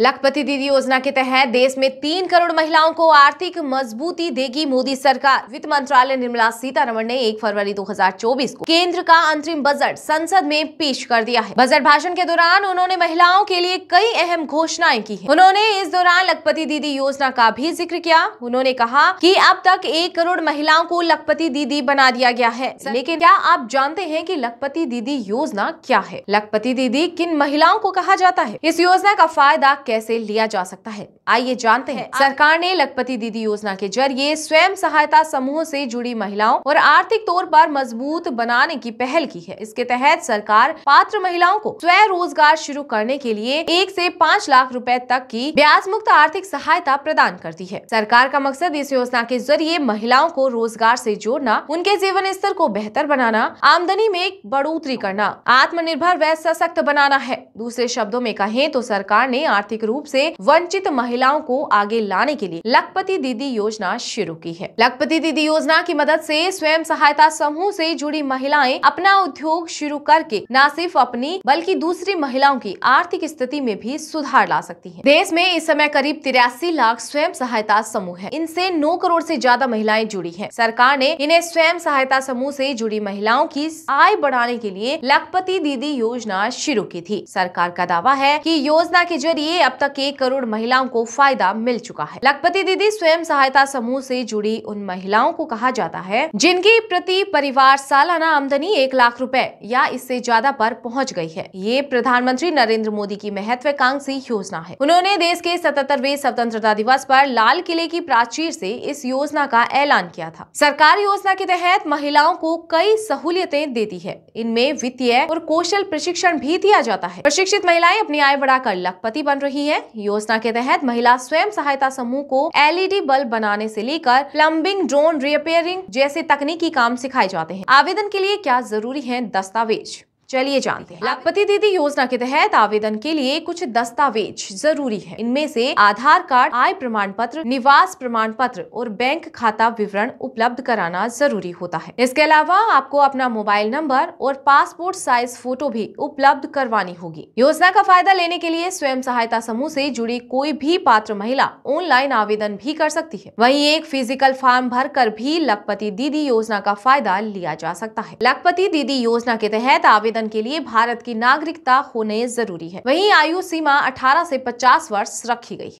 लखपति दीदी योजना के तहत देश में तीन करोड़ महिलाओं को आर्थिक मजबूती देगी मोदी सरकार वित्त मंत्रालय निर्मला सीतारमण ने 1 फरवरी 2024 को केंद्र का अंतरिम बजट संसद में पेश कर दिया है बजट भाषण के दौरान उन्होंने महिलाओं के लिए कई अहम घोषणाएं की हैं। उन्होंने इस दौरान लखपति दीदी योजना का भी जिक्र किया उन्होंने कहा की अब तक एक करोड़ महिलाओं को लखपति दीदी बना दिया गया है लेकिन क्या आप जानते हैं की लखपति दीदी योजना क्या है लखपति दीदी किन महिलाओं को कहा जाता है इस योजना का फायदा कैसे लिया जा सकता है आइए जानते हैं सरकार ने लखपति दीदी योजना के जरिए स्वयं सहायता समूह से जुड़ी महिलाओं और आर्थिक तौर पर मजबूत बनाने की पहल की है इसके तहत सरकार पात्र महिलाओं को स्वयं रोजगार शुरू करने के लिए एक से पाँच लाख रुपए तक की ब्याज मुक्त आर्थिक सहायता प्रदान करती है सरकार का मकसद इस योजना के जरिए महिलाओं को रोजगार ऐसी जोड़ना उनके जीवन स्तर को बेहतर बनाना आमदनी में बढ़ोतरी करना आत्मनिर्भर व सशक्त बनाना है दूसरे शब्दों में कहें तो सरकार ने आर्थिक आर्थिक रूप से वंचित महिलाओं को आगे लाने के लिए लखपति दीदी योजना शुरू की है लखपति दीदी योजना की मदद से स्वयं सहायता समूह से जुड़ी महिलाएं अपना उद्योग शुरू करके न सिर्फ अपनी बल्कि दूसरी महिलाओं की आर्थिक स्थिति में भी सुधार ला सकती है देश में इस समय करीब तिरासी लाख स्वयं सहायता समूह है इनसे नौ करोड़ ऐसी ज्यादा महिलाएं जुड़ी है सरकार ने इन्हें स्वयं सहायता समूह ऐसी जुड़ी महिलाओं की आय बढ़ाने के लिए लखपति दीदी योजना शुरू की थी सरकार का दावा है कि योजना के जरिए अब तक एक करोड़ महिलाओं को फायदा मिल चुका है लखपति दीदी स्वयं सहायता समूह से जुड़ी उन महिलाओं को कहा जाता है जिनकी प्रति परिवार सालाना आमदनी एक लाख रुपए या इससे ज्यादा पर पहुंच गई है ये प्रधानमंत्री नरेंद्र मोदी की महत्वाकांक्षी योजना है उन्होंने देश के सतहत्तरवे स्वतंत्रता दिवस आरोप लाल किले की प्राचीर ऐसी इस योजना का ऐलान किया था सरकार योजना के तहत महिलाओं को कई सहूलियतें देती है इनमें वित्तीय और कौशल प्रशिक्षण भी दिया जाता है प्रशिक्षित महिलाएं अपनी आय बढ़ाकर लखपति बन रही रही है योजना के तहत महिला स्वयं सहायता समूह को एलईडी बल्ब बनाने से लेकर प्लम्बिंग ड्रोन रिपेयरिंग जैसे तकनीकी काम सिखाए जाते हैं आवेदन के लिए क्या जरूरी है दस्तावेज चलिए जानते हैं लाखपति दीदी योजना के तहत आवेदन के लिए कुछ दस्तावेज जरूरी है इनमें से आधार कार्ड आय प्रमाण पत्र निवास प्रमाण पत्र और बैंक खाता विवरण उपलब्ध कराना जरूरी होता है इसके अलावा आपको अपना मोबाइल नंबर और पासपोर्ट साइज फोटो भी उपलब्ध करवानी होगी योजना का फायदा लेने के लिए स्वयं सहायता समूह ऐसी जुड़ी कोई भी पात्र महिला ऑनलाइन आवेदन भी कर सकती है वही एक फिजिकल फॉर्म भर कर भी लखपति दीदी योजना का फायदा लिया जा सकता है लखपति दीदी योजना के तहत आवेदन आवेदन के लिए भारत की नागरिकता होने जरूरी है वहीं आयु सीमा 18 से 50 वर्ष रखी गई